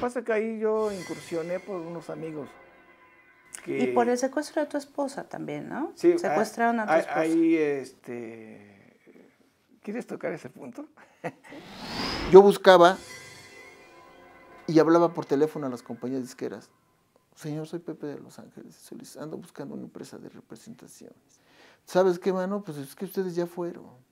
pasa que ahí yo incursioné por unos amigos. Y por el secuestro de tu esposa también, ¿no? Sí, ah, secuestraron a, tu esposa. Ahí, este... ¿Quieres tocar ese punto? yo buscaba y hablaba por teléfono a las compañías disqueras. Señor, soy Pepe de Los Ángeles, ando buscando una empresa de representaciones. ¿Sabes qué, mano? Pues es que ustedes ya fueron.